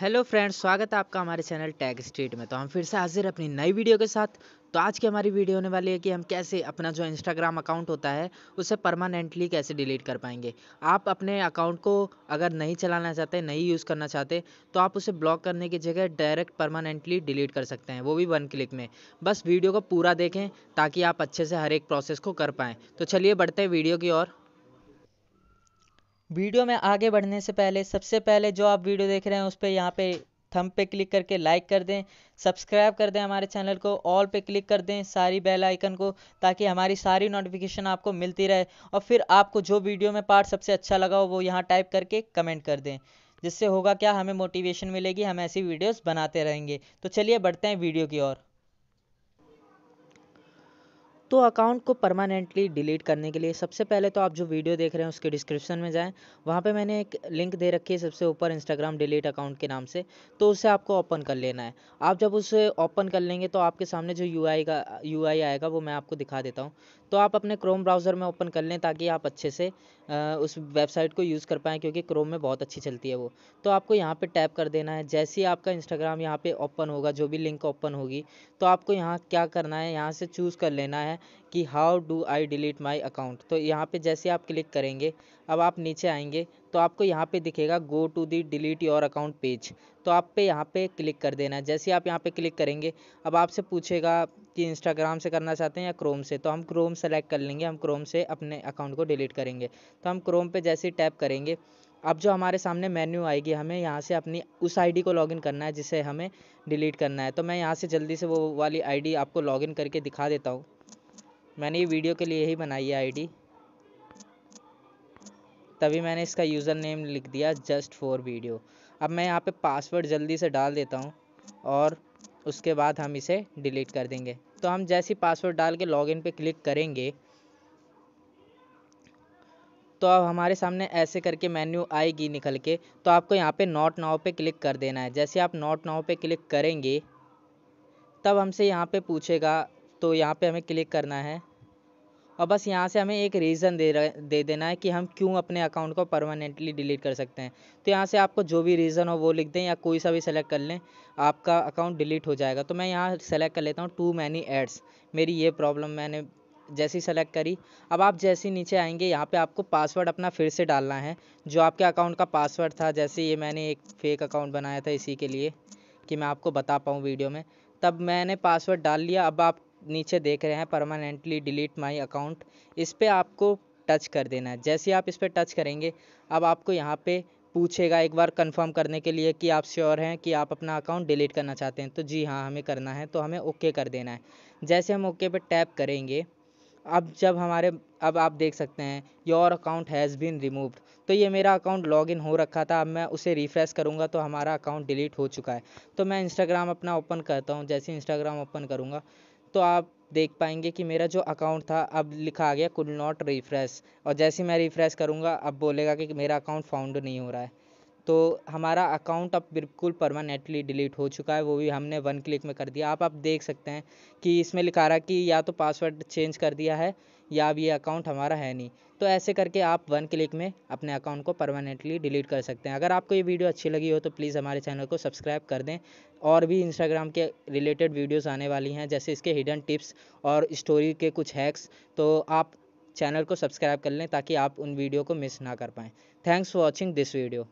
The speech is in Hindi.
हेलो फ्रेंड्स स्वागत है आपका हमारे चैनल टैग स्ट्रीट में तो हम फिर से हाजिर अपनी नई वीडियो के साथ तो आज की हमारी वीडियो होने वाली है कि हम कैसे अपना जो इंस्टाग्राम अकाउंट होता है उसे परमानेंटली कैसे डिलीट कर पाएंगे आप अपने अकाउंट को अगर नहीं चलाना चाहते नहीं यूज़ करना चाहते तो आप उसे ब्लॉक करने की जगह डायरेक्ट परमानेंटली डिलीट कर सकते हैं वो भी वन क्लिक में बस वीडियो को पूरा देखें ताकि आप अच्छे से हर एक प्रोसेस को कर पाएँ तो चलिए बढ़ते हैं वीडियो की ओर वीडियो में आगे बढ़ने से पहले सबसे पहले जो आप वीडियो देख रहे हैं उस पर यहाँ पे थम पे क्लिक करके लाइक कर दें सब्सक्राइब कर दें हमारे चैनल को ऑल पे क्लिक कर दें सारी बेल आइकन को ताकि हमारी सारी नोटिफिकेशन आपको मिलती रहे और फिर आपको जो वीडियो में पार्ट सबसे अच्छा लगा हो वो यहाँ टाइप करके कमेंट कर दें जिससे होगा क्या हमें मोटिवेशन मिलेगी हम ऐसी वीडियोस बनाते रहेंगे तो चलिए बढ़ते हैं वीडियो की ओर तो अकाउंट को परमानेंटली डिलीट करने के लिए सबसे पहले तो आप जो वीडियो देख रहे हैं उसके डिस्क्रिप्शन में जाएं वहाँ पे मैंने एक लिंक दे रखी है सबसे ऊपर इंस्टाग्राम डिलीट अकाउंट के नाम से तो उसे आपको ओपन कर लेना है आप जब उसे ओपन कर लेंगे तो आपके सामने जो यू का यू आएगा वो मैं आपको दिखा देता हूँ तो आप अपने क्रोम ब्राउज़र में ओपन कर लें ताकि आप अच्छे से उस वेबसाइट को यूज़ कर पाएँ क्योंकि क्रोम में बहुत अच्छी चलती है वो तो आपको यहाँ पर टैप कर देना है जैसे ही आपका इंस्टाग्राम यहाँ पर ओपन होगा जो भी लिंक ओपन होगी तो आपको यहाँ क्या करना है यहाँ से चूज़ कर लेना है कि how do I delete my account तो यहाँ पे जैसे आप क्लिक करेंगे अब आप नीचे आएंगे तो आपको यहाँ पे दिखेगा go to the delete your account page तो आप पे यहाँ पे क्लिक कर देना है जैसे आप यहाँ पे क्लिक करेंगे अब आपसे पूछेगा कि इंस्टाग्राम से करना चाहते हैं या क्रोम से तो हम क्रोम सेलेक्ट कर लेंगे हम क्रोम से अपने अकाउंट को डिलीट करेंगे तो हम क्रोम पर जैसे ही टैप करेंगे अब जो हमारे सामने मेन्यू आएगी हमें यहाँ से अपनी उस आईडी को लॉगिन करना है जिसे हमें डिलीट करना है तो मैं यहाँ से जल्दी से वो वाली आईडी आपको लॉगिन करके दिखा देता हूँ मैंने ये वीडियो के लिए ही बनाई है आईडी तभी मैंने इसका यूज़र नेम लिख दिया जस्ट फॉर वीडियो अब मैं यहाँ पे पासवर्ड जल्दी से डाल देता हूँ और उसके बाद हम इसे डिलीट कर देंगे तो हम जैसे पासवर्ड डाल के लॉगिन पर क्लिक करेंगे तो अब हमारे सामने ऐसे करके मेन्यू आएगी निकल के तो आपको यहाँ पे नॉट नाव पे क्लिक कर देना है जैसे आप नॉट नाव पे क्लिक करेंगे तब हमसे यहाँ पे पूछेगा तो यहाँ पे हमें क्लिक करना है और बस यहाँ से हमें एक रीज़न दे दे देना है कि हम क्यों अपने अकाउंट को परमानेंटली डिलीट कर सकते हैं तो यहाँ से आपको जो भी रीज़न हो वो लिख दें या कोई सा भी सेलेक्ट कर लें आपका अकाउंट डिलीट हो जाएगा तो मैं यहाँ सेलेक्ट कर लेता हूँ टू मैनी एड्स मेरी ये प्रॉब्लम मैंने जैसी सेलेक्ट करी अब आप जैसे नीचे आएंगे यहाँ पे आपको पासवर्ड अपना फिर से डालना है जो आपके अकाउंट का पासवर्ड था जैसे ये मैंने एक फेक अकाउंट बनाया था इसी के लिए कि मैं आपको बता पाऊँ वीडियो में तब मैंने पासवर्ड डाल लिया अब आप नीचे देख रहे हैं परमानेंटली डिलीट माय अकाउंट इस पर आपको टच कर देना है जैसे आप इस पर टच करेंगे अब आपको यहाँ पे पूछेगा एक बार कंफर्म करने के लिए कि आप श्योर हैं कि आप अपना अकाउंट डिलीट करना चाहते हैं तो जी हाँ हमें करना है तो हमें ओके कर देना है जैसे हम ओके पे टैप करेंगे अब जब हमारे अब आप देख सकते हैं your account has been removed तो ये मेरा अकाउंट लॉगिन हो रखा था अब मैं उसे रिफ़्रेश करूँगा तो हमारा अकाउंट डिलीट हो चुका है तो मैं इंस्टाग्राम अपना ओपन करता हूँ जैसे इंस्टाग्राम ओपन करूँगा तो आप देख पाएंगे कि मेरा जो अकाउंट था अब लिखा आ गया कुल नॉट रिफ्रेश और जैसे मैं रिफ्रेश करूँगा अब बोलेगा कि मेरा अकाउंट फाउंड नहीं हो रहा है तो हमारा अकाउंट अब बिल्कुल परमानेंटली डिलीट हो चुका है वो भी हमने वन क्लिक में कर दिया आप आप देख सकते हैं कि इसमें लिखा रहा कि या तो पासवर्ड चेंज कर दिया है या अब ये अकाउंट हमारा है नहीं तो ऐसे करके आप वन क्लिक में अपने अकाउंट को परमानेंटली डिलीट कर सकते हैं अगर आपको ये वीडियो अच्छी लगी हो तो प्लीज़ हमारे चैनल को सब्सक्राइब कर दें और भी इंस्टाग्राम के रिलेटेड वीडियोस आने वाली हैं जैसे इसके हिडन टिप्स और स्टोरी के कुछ हैक्स तो आप चैनल को सब्सक्राइब कर लें ताकि आप उन वीडियो को मिस ना कर पाएँ thanks for watching this video